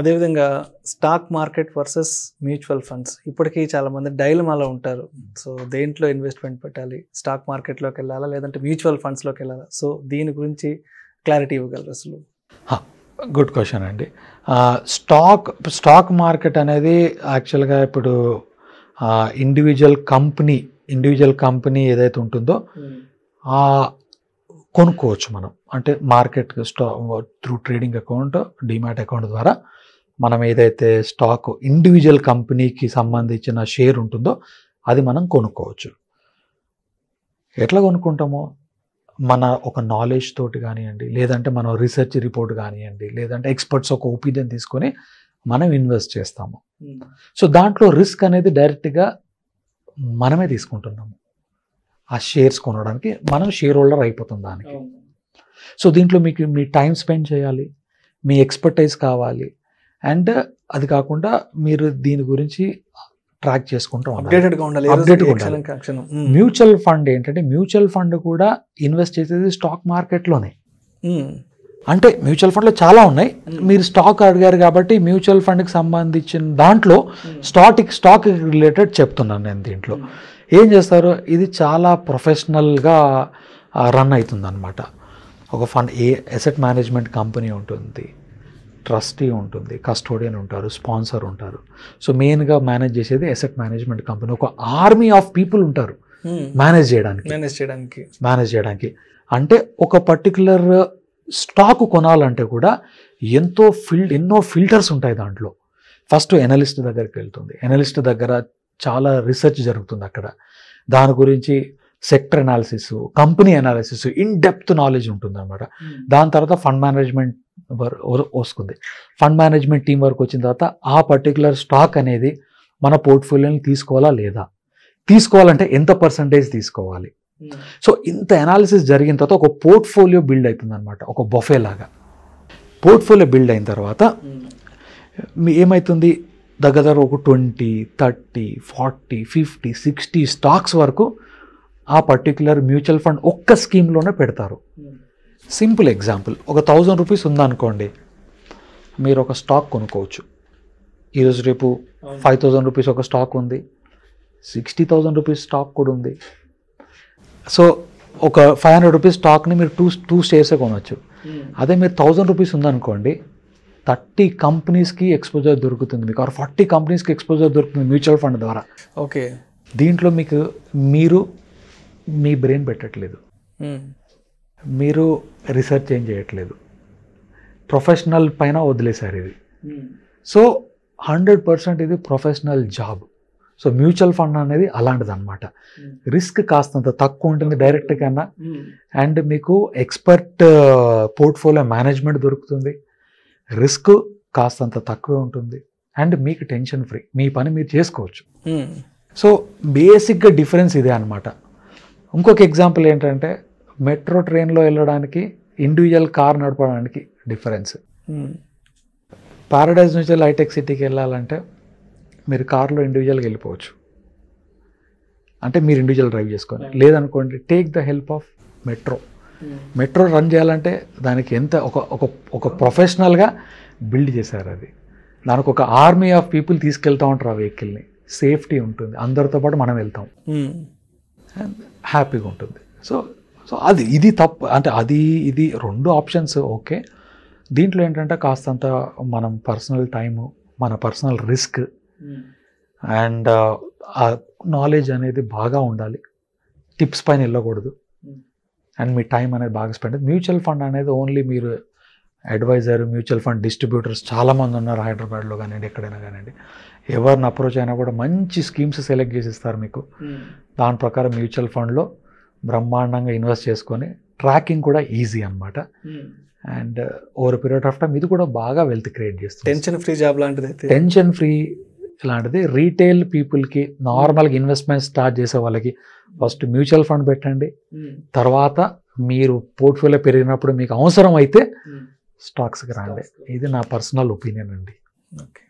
అదేవిధంగా stock market versus mutual funds ఇప్పటికీ చాలామంది డైలమాలో ఉంటారు సో దేంట్లో ఇన్వెస్ట్మెంట్ పెట్టాలి స్టాక్ మార్కెట్లోకి వెళ్ళాలా లేదంటే మ్యూచువల్ ఫండ్స్లోకి వెళ్ళాలా సో దీని గురించి క్లారిటీ ఇవ్వగలరు అసలు గుడ్ క్వశ్చన్ అండి స్టాక్ స్టాక్ మార్కెట్ అనేది యాక్చువల్గా ఇప్పుడు ఇండివిజువల్ కంపెనీ ఇండివిజువల్ కంపెనీ ఏదైతే ఉంటుందో hmm. కొనుక్కోవచ్చు మనం అంటే మార్కెట్ స్టా through trading account demat account ద్వారా మనం ఏదైతే స్టాక్ ఇండివిజువల్ కంపెనీకి సంబంధించిన షేర్ ఉంటుందో అది మనం కొనుక్కోవచ్చు ఎట్లా కొనుక్కుంటామో మన ఒక నాలెడ్జ్ తోటి కానివ్వండి లేదంటే మనం రీసెర్చ్ రిపోర్ట్ కానివ్వండి లేదంటే ఎక్స్పర్ట్స్ ఒక ఒపీనియన్ తీసుకొని మనం ఇన్వెస్ట్ చేస్తాము hmm. సో దాంట్లో రిస్క్ అనేది డైరెక్ట్గా మనమే తీసుకుంటున్నాము ఆ షేర్స్ కొనడానికి మనం షేర్ హోల్డర్ అయిపోతాం దానికి సో దీంట్లో మీకు మీ టైం స్పెండ్ చేయాలి మీ ఎక్స్పర్టైజ్ కావాలి అండ్ అది కాకుండా మీరు దీని గురించి ట్రాక్ చేసుకుంటాం ఉండాలి మ్యూచువల్ ఫండ్ hmm. ఏంటంటే మ్యూచువల్ ఫండ్ కూడా ఇన్వెస్ట్ చేసేది స్టాక్ మార్కెట్లోనే అంటే మ్యూచువల్ ఫండ్లో చాలా ఉన్నాయి మీరు స్టాక్ అడిగారు కాబట్టి మ్యూచువల్ ఫండ్కి సంబంధించిన దాంట్లో స్టాటిక్ స్టాక్ రిలేటెడ్ చెప్తున్నాను నేను దీంట్లో ఏం చేస్తారు ఇది చాలా ప్రొఫెషనల్గా రన్ అవుతుందన్నమాట ఒక fund a asset management company ఉంటుంది ట్రస్టీ ఉంటుంది కస్టోడియన్ ఉంటారు స్పాన్సర్ ఉంటారు సో మెయిన్గా మేనేజ్ చేసేది అసెట్ మేనేజ్మెంట్ కంపెనీ ఒక ఆర్మీ ఆఫ్ పీపుల్ ఉంటారు hmm. మేనేజ్ చేయడానికి మేనేజ్ చేయడానికి మేనేజ్ చేయడానికి అంటే ఒక పర్టికులర్ స్టాకు కొనాలంటే కూడా ఎంతో ఫిల్ ఎన్నో ఫిల్టర్స్ ఉంటాయి దాంట్లో ఫస్ట్ ఎనలిస్ట్ దగ్గరికి వెళ్తుంది ఎనలిస్ట్ దగ్గర చాలా రీసెర్చ్ జరుగుతుంది అక్కడ దాని గురించి sector analysis company analysis in depth knowledge ఉంటుంది అనమాట దాని తర్వాత ఫండ్ మేనేజ్మెంట్ వస్తుంది ఫండ్ మేనేజ్మెంట్ టీం వరకు వచ్చిన తర్వాత ఆ పర్టికులర్ స్టాక్ అనేది మన పోర్ట్ఫోలియోని తీసుకోవాలా లేదా తీసుకోవాలంటే ఎంత పర్సంటేజ్ తీసుకోవాలి సో ఇంత అనాలిసిస్ జరిగిన తర్వాత ఒక పోర్ట్ఫోలియో బిల్డ్ అవుతుంది అనమాట ఒక బొఫే లాగా పోర్ట్ఫోలియో బిల్డ్ అయిన తర్వాత మీ ఏమవుతుంది దగ్గర దగ్గర ఒక twenty thirty forty fifty sixty stocks వరకు ఆ పర్టిక్యులర్ మ్యూచువల్ ఫండ్ ఒక్క స్కీమ్లోనే పెడతారు సింపుల్ ఎగ్జాంపుల్ ఒక థౌజండ్ రూపీస్ ఉందనుకోండి మీరు ఒక స్టాక్ కొనుక్కోవచ్చు ఈరోజు రేపు ఫైవ్ థౌజండ్ రూపీస్ ఒక స్టాక్ ఉంది సిక్స్టీ థౌజండ్ రూపీస్ స్టాక్ కూడా ఉంది సో ఒక ఫైవ్ హండ్రెడ్ రూపీస్ స్టాక్ని మీరు టూ టూ షేర్సే కొనవచ్చు అదే మీరు థౌజండ్ రూపీస్ ఉందనుకోండి థర్టీ కంపెనీస్కి ఎక్స్పోజర్ దొరుకుతుంది మీకు ఆర్ ఫార్టీ కంపెనీస్కి ఎక్స్పోజర్ దొరుకుతుంది మ్యూచువల్ ఫండ్ ద్వారా ఓకే దీంట్లో మీకు మీరు మీ బ్రెయిన్ పెట్టట్లేదు hmm. మీరు రీసెర్చ్ ఏం చేయట్లేదు ప్రొఫెషనల్ పైన వదిలేశారు ఇది సో హండ్రెడ్ పర్సెంట్ ఇది professional job so mutual fund అనేది అలాంటిది అనమాట hmm. రిస్క్ కాస్తంత తక్కువ ఉంటుంది డైరెక్ట్ hmm. కన్నా hmm. అండ్ మీకు ఎక్స్పర్ట్ uh, పోర్ట్ఫోలియో మేనేజ్మెంట్ దొరుకుతుంది రిస్క్ కాస్తంత తక్కువే ఉంటుంది అండ్ మీకు టెన్షన్ ఫ్రీ మీ పని మీరు చేసుకోవచ్చు సో బేసిక్గా డిఫరెన్స్ ఇదే అనమాట ఇంకొక ఎగ్జాంపుల్ ఏంటంటే మెట్రో ట్రైన్లో వెళ్ళడానికి ఇండివిజువల్ కార్ నడపడానికి డిఫరెన్స్ పారాడైజ్ నుంచి హైటెక్ సిటీకి వెళ్ళాలంటే మీరు కార్లో ఇండివిజువల్గా వెళ్ళిపోవచ్చు అంటే మీరు ఇండివిజువల్ డ్రైవ్ చేసుకోండి లేదనుకోండి take the help of metro metro run చేయాలంటే దానికి ఎంత ఒక ఒక ఒక ప్రొఫెషనల్గా బిల్డ్ చేశారు అది దానికి ఒక ఆర్మీ ఆఫ్ పీపుల్ తీసుకెళ్తూ ఉంటారు ఆ వెహికల్ని సేఫ్టీ ఉంటుంది అందరితో పాటు మనం వెళ్తాం అండ్ hmm. హ్యాపీగా ఉంటుంది సో సో అది ఇది తప్పు అంటే అది ఇది రెండు ఆప్షన్స్ ఓకే దీంట్లో ఏంటంటే కాస్తంత మనం పర్సనల్ టైము మన పర్సనల్ రిస్క్ అండ్ ఆ నాలెడ్జ్ అనేది బాగా ఉండాలి టిప్స్ పైన వెళ్ళకూడదు hmm. అండ్ మీ టైం అనేది బాగా స్పెండ్ మ్యూచువల్ ఫండ్ అనేది ఓన్లీ మీరు అడ్వైజర్ మ్యూచువల్ ఫండ్ డిస్ట్రిబ్యూటర్స్ చాలామంది ఉన్నారు హైదరాబాద్లో కానివ్వండి ఎక్కడైనా కానివ్వండి ఎవరిని అప్రోచ్ అయినా కూడా మంచి స్కీమ్స్ సెలెక్ట్ చేసి ఇస్తారు మీకు hmm. దాని ప్రకారం మ్యూచువల్ ఫండ్లో బ్రహ్మాండంగా ఇన్వెస్ట్ చేసుకొని ట్రాకింగ్ కూడా ఈజీ అనమాట hmm. And over period of time ఇది కూడా బాగా వెల్త్ క్రియేట్ చేస్తుంది టెన్షన్ ఫ్రీ జాబ్ లాంటిది టెన్షన్ ఫ్రీ ఇలాంటిది రీటైల్ పీపుల్కి నార్మల్గా ఇన్వెస్ట్మెంట్ స్టార్ట్ చేసే వాళ్ళకి ఫస్ట్ మ్యూచువల్ ఫండ్ పెట్టండి hmm. తర్వాత మీరు పోర్ట్ఫోలియో పెరిగినప్పుడు మీకు అవసరం అయితే స్టాక్స్కి రాండి ఇది నా పర్సనల్ ఒపీనియన్ అండి ఓకే